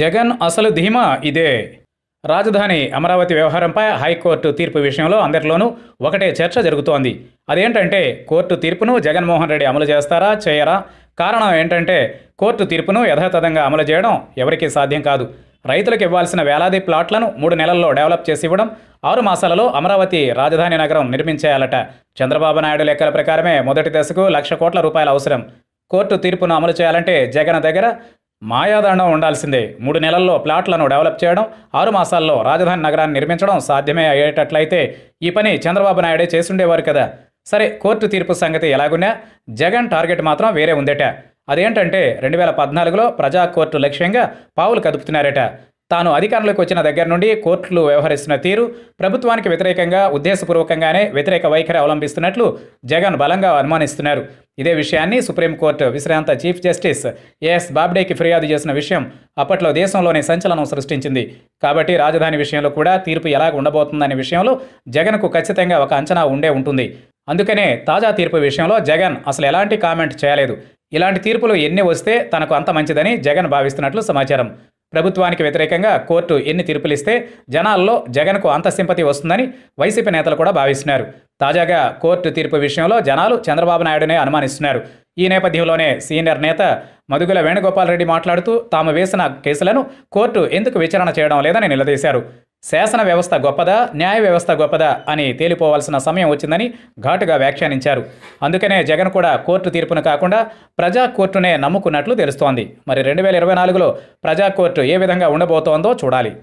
జగన్ అసలు ధీమా ఇదే రాజధాని అమరావతి వ్యవహారంపై హైకోర్టు తీర్పు విషయంలో అందరిలోనూ ఒకటే చర్చ జరుగుతోంది అదేంటంటే కోర్టు తీర్పును జగన్మోహన్ రెడ్డి అమలు చేస్తారా చేయరా కారణం ఏంటంటే కోర్టు తీర్పును యథాతథంగా అమలు చేయడం ఎవరికీ సాధ్యం కాదు రైతులకు ఇవ్వాల్సిన వేలాది ప్లాట్లను మూడు నెలల్లో డెవలప్ చేసి ఇవ్వడం ఆరు మాసాలలో అమరావతి రాజధాని నగరం నిర్మించేయాలట చంద్రబాబు నాయుడు లెక్కల ప్రకారమే మొదటి దశకు లక్ష కోట్ల రూపాయల అవసరం కోర్టు తీర్పును అమలు చేయాలంటే జగన్ దగ్గర మాయాదండం ఉండాల్సిందే మూడు నెలల్లో ప్లాట్లను డెవలప్ చేయడం ఆరు మాసాల్లో రాజధాని నగరాన్ని నిర్మించడం సాధ్యమే అయ్యేటట్లయితే ఈ పని చంద్రబాబు నాయుడే చేసుండేవారు కదా సరే కోర్టు తీర్పు సంగతి ఎలాగున్నా జగన్ టార్గెట్ మాత్రం వేరే ఉందట అదేంటంటే రెండు వేల పద్నాలుగులో ప్రజా కోర్టు లక్ష్యంగా పావులు కదుపుతున్నారట తాను అధికారంలోకి వచ్చిన దగ్గర నుండి కోర్టులు వ్యవహరిస్తున్న తీరు ప్రభుత్వానికి వ్యతిరేకంగా ఉద్దేశపూర్వకంగానే వ్యతిరేక వైఖరి అవలంబిస్తున్నట్లు జగన్ బలంగా అనుమానిస్తున్నారు ఇదే విషయాన్ని సుప్రీంకోర్టు విశ్రాంత చీఫ్ జస్టిస్ ఏఎస్ బాబ్డేకి ఫిర్యాదు చేసిన విషయం అప్పట్లో దేశంలోనే సంచలనం సృష్టించింది కాబట్టి రాజధాని విషయంలో కూడా తీర్పు ఎలా ఉండబోతుందనే విషయంలో జగన్కు ఖచ్చితంగా ఒక అంచనా ఉండే ఉంటుంది అందుకనే తాజా తీర్పు విషయంలో జగన్ అసలు ఎలాంటి కామెంట్ చేయలేదు ఇలాంటి తీర్పులు ఎన్ని వస్తే తనకు అంత మంచిదని జగన్ భావిస్తున్నట్లు సమాచారం ప్రభుత్వానికి వ్యతిరేకంగా కోర్టు ఎన్ని తీర్పులిస్తే జనాల్లో జగన్కు అంత సింపతి వస్తుందని వైసీపీ నేతలు కూడా భావిస్తున్నారు తాజాగా కోర్టు తీర్పు విషయంలో జనాలు చంద్రబాబు నాయుడునే అనుమానిస్తున్నారు ఈ నేపథ్యంలోనే సీనియర్ నేత మధుగుల వేణుగోపాల్ రెడ్డి మాట్లాడుతూ తాము వేసిన కేసులను కోర్టు ఎందుకు విచారణ చేయడం లేదని నిలదీశారు శాసన వ్యవస్థ గొప్పదా న్యాయ వ్యవస్థ గొప్పదా అని తేలిపోవాల్సిన సమయం వచ్చిందని ఘాటుగా వ్యాఖ్యానించారు అందుకనే జగన్ కూడా కోర్టు తీర్పును కాకుండా ప్రజా కోర్టునే నమ్ముకున్నట్లు తెలుస్తోంది మరి రెండు వేల ఇరవై నాలుగులో ప్రజా కోర్టు ఏ విధంగా ఉండబోతోందో చూడాలి